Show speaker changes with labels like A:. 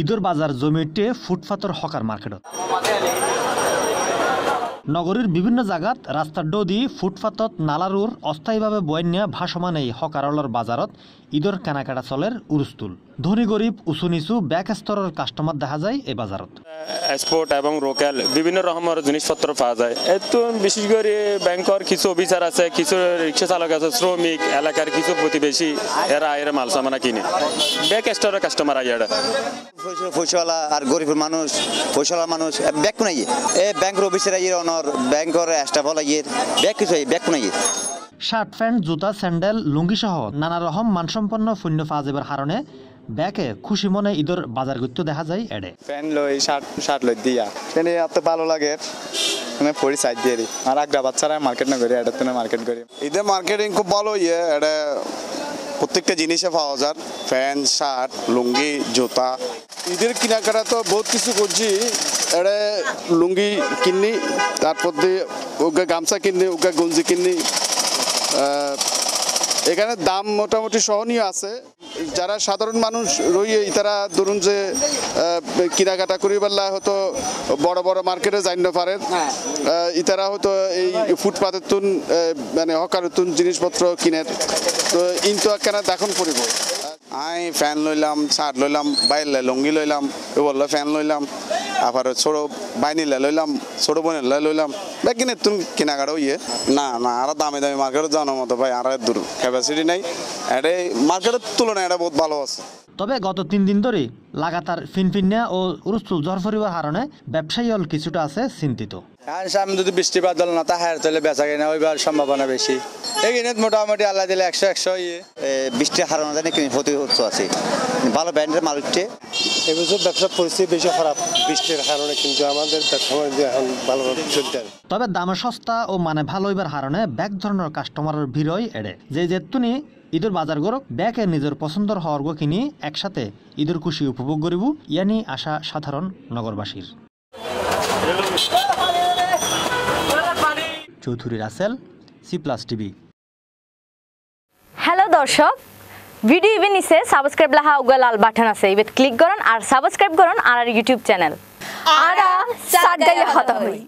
A: ঈদর বাজার জমিতে ফুটফাতর হকার মার্কেটত নগরীর বিভিন্ন জায়গাত রাস্তার ডদি ফুটপাথত নালারুর অস্থায়ীভাবে বন্যা ভাসমান এই হকারলর বাজারত ঈদর কেনাকাটা চলের উরুস্তুল ধনী গরিব উঁচু নিচু ব্যাক স্তরের কাস্টমার দেখা যায় এই বাজারত
B: এক্সপোর্ট এবং লোকাল বিভিন্ন রকমের জিনিসপত্র পাওয়া যায় এতো বিশেষ করে ব্যাংকর কিছু অফিসার আছে কিছু রিক্সা চালক আছে শ্রমিক এলাকার কিছু প্রতিবেশী এরা এরা মাল সামানা কিনে ব্যাক স্টোরের কাস্টমার আগে এটা
A: পয়সাওয়ালা আর গরিব মানুষ পয়সাওয়ালা মানুষ ব্যাক নাই এ ব্যাংকের অফিসার ইয়ে আর ব্যাংকর স্টাফল ইয়ে ব্যাগ কিছু ব্যাগ কোনো ইয়ে শার্ট প্যান্ট জুতা স্যান্ডেল লুঙ্গি সহ নানা রকম মানসম্পন্ন পণ্য পাওয়া যাবার কারণে ব্যাকে খুশি মনে ঈদের বাজার গুত্ত দেখা যায় এডে
B: প্যান্ট লই শার্ট শার্ট লই দিয়া প্যান্ট এত ভালো লাগে মানে পরি সাইড দিয়ে দিই আর আগ্রা বাচ্চারা মার্কেট না করি এটা তুমি মার্কেট করি ঈদের মার্কেটিং খুব ভালো ইয়ে এটা প্রত্যেকটা জিনিসে পাওয়া যায় প্যান্ট শার্ট লুঙ্গি জুতা
C: ঈদের কেনাকাটা তো বহুত কিছু করছি এড়ে লুঙ্গি কিননি তারপর দিয়ে ওকে গামছা কিননি ওকে গঞ্জি কিননি এখানে দাম মোটামুটি সহনীয় আছে যারা সাধারণ মানুষ রইয়ে তারা ধরুন যে কেনাকাটা করিবেলা হয়তো বড় বড় মার্কেটে যাইন পারে হ্যাঁ। ইতারা হয়তো এই ফুটপাথের তুন মানে হকার তুন জিনিসপত্র কিনে তো ইনতো একখানা দাখন পড়িব
B: আই ফ্যান লইলাম শার্ট লইলাম বাইরে লুঙ্গি লইলাম বললো ফ্যান লইলাম আবার ছোট বাইনিলা লইলাম ছোট বোন লইলাম ভাই কিনে তুমি কেনাকাটাও ইয়ে না না আর দামে দামি মার্কেটে জানো মতো ভাই আর দূর ক্যাপাসিটি নাই এটাই মার্কেটের তুলনায় এটা বহুত ভালো আছে
A: তবে গত তিন দিন ধরে লাগাতার ফিনফিনিয়া ও রুস্তুল পরিবার হারণে ব্যবসায়ী হল কিছুটা আছে চিন্তিত
C: হ্যাঁ,
B: সামনে যদি বৃষ্টিপাত দল না তাহার তাহলে বেচা কিনা ওইবার সম্ভাবনা বেশি এই মোটামুটি আল্লাহ দিলে একশো
A: একশো ইয়ে বৃষ্টি হারানো জানি কিনে হতে হচ্ছে আছে ভালো ব্র্যান্ডের মালিকটি এবছর ব্যবসা পরিস্থিতি বেশি খারাপ বৃষ্টির হারণে কিন্তু আমাদের ব্যবসা চলতে তবে দামে সস্তা ও মানে ভালো এবার হারণে ব্যাগ ধরনের কাস্টমারের ভিড়ই এড়ে যে তুনি ঈদের বাজার গরক ব্যাগে নিজের পছন্দর হওয়ার গো কিনি একসাথে ঈদের খুশি উপভোগ করিব ইয়ানি আশা সাধারণ নগরবাসীর Chowdhury Rasel C plus TV hello দর্শক ভিডিও ইভেন নিচে সাবস্ক্রাইব লাহা উগা লাল বাটন আছে ইভেন ক্লিক করুন আর সাবস্ক্রাইব করুন আর ইউটিউব চ্যানেল
C: আর সাগাই হতা হই